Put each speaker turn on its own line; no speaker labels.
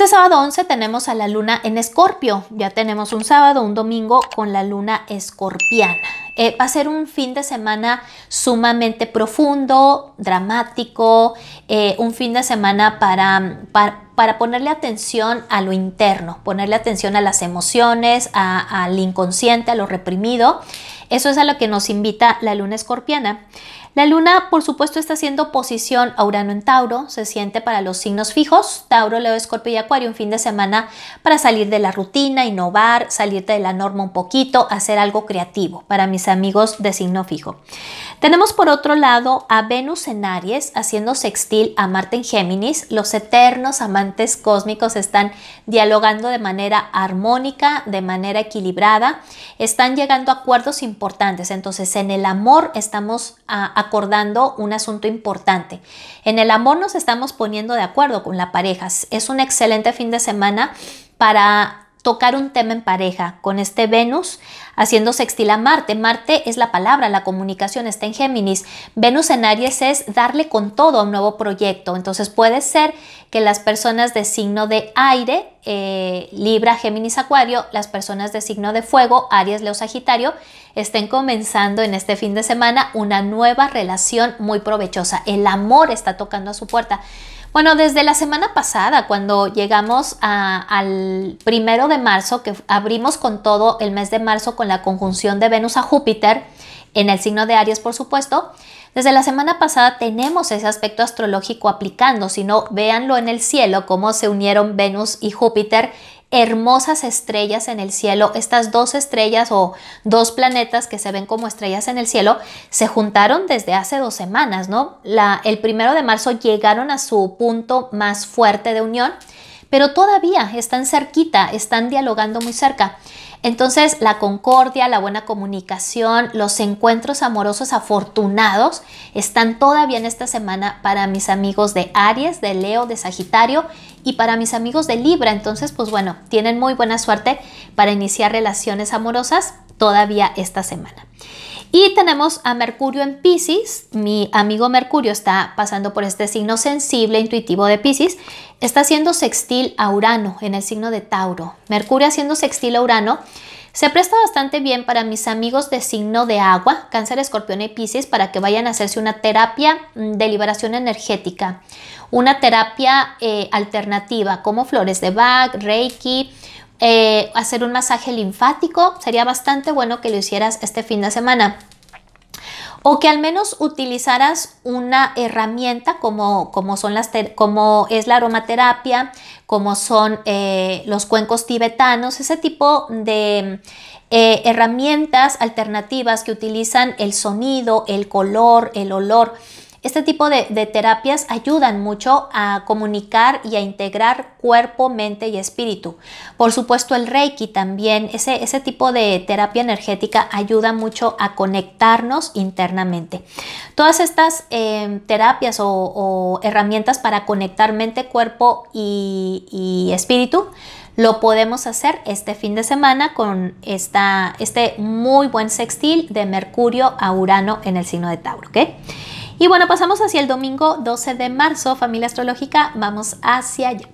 Este sábado 11 tenemos a la luna en escorpio. Ya tenemos un sábado, un domingo con la luna escorpiana. Eh, va a ser un fin de semana sumamente profundo, dramático, eh, un fin de semana para, para, ponerle atención a lo interno, ponerle atención a las emociones, al inconsciente, a lo reprimido eso es a lo que nos invita la luna escorpiana. La luna, por supuesto, está haciendo posición a Urano en Tauro, se siente para los signos fijos, Tauro, Leo, Escorpio y Acuario, un fin de semana para salir de la rutina, innovar, salirte de la norma un poquito, hacer algo creativo para mis amigos de signo fijo. Tenemos por otro lado a Venus en Aries haciendo sextil a Marte en Géminis, los eternos amantes cósmicos están dialogando de manera armónica, de manera equilibrada, están llegando a acuerdos importantes importantes. Entonces, en el amor estamos ah, acordando un asunto importante. En el amor nos estamos poniendo de acuerdo con la pareja. Es un excelente fin de semana para tocar un tema en pareja con este Venus haciendo sextil a Marte. Marte es la palabra, la comunicación está en Géminis. Venus en Aries es darle con todo a un nuevo proyecto. Entonces puede ser que las personas de signo de aire, eh, Libra, Géminis, Acuario, las personas de signo de fuego, Aries, Leo, Sagitario, estén comenzando en este fin de semana una nueva relación muy provechosa. El amor está tocando a su puerta. Bueno, desde la semana pasada, cuando llegamos al primero de marzo, que abrimos con todo el mes de marzo con la conjunción de Venus a Júpiter, en el signo de Aries, por supuesto, desde la semana pasada tenemos ese aspecto astrológico aplicando, si no, véanlo en el cielo, cómo se unieron Venus y Júpiter hermosas estrellas en el cielo. Estas dos estrellas o dos planetas que se ven como estrellas en el cielo se juntaron desde hace dos semanas, ¿no? La, el primero de marzo llegaron a su punto más fuerte de unión pero todavía están cerquita, están dialogando muy cerca. Entonces, la concordia, la buena comunicación, los encuentros amorosos afortunados están todavía en esta semana para mis amigos de Aries, de Leo, de Sagitario y para mis amigos de Libra. Entonces, pues bueno, tienen muy buena suerte para iniciar relaciones amorosas todavía esta semana. Y tenemos a Mercurio en Pisces. Mi amigo Mercurio está pasando por este signo sensible, intuitivo de Pisces. Está haciendo sextil a Urano en el signo de Tauro. Mercurio haciendo sextil a Urano. Se presta bastante bien para mis amigos de signo de agua, cáncer, escorpión y piscis, para que vayan a hacerse una terapia mm, de liberación energética, una terapia eh, alternativa como flores de Bach, Reiki, eh, hacer un masaje linfático, sería bastante bueno que lo hicieras este fin de semana. O que al menos utilizaras una herramienta como, son como es la aromaterapia, como son eh, los cuencos tibetanos, ese tipo de eh, herramientas alternativas que utilizan el sonido, el color, el olor este tipo de, terapias ayudan mucho a comunicar y a integrar cuerpo, mente y espíritu. Por supuesto, el Reiki también, ese, tipo de terapia energética ayuda mucho a conectarnos internamente. Todas estas em, terapias o, herramientas para conectar mente, cuerpo y, espíritu lo podemos hacer este fin de semana con esta, este muy buen sextil de Mercurio a Urano en el signo de Tauro. Y bueno, pasamos hacia el domingo 12 de marzo, familia astrológica, vamos hacia allá.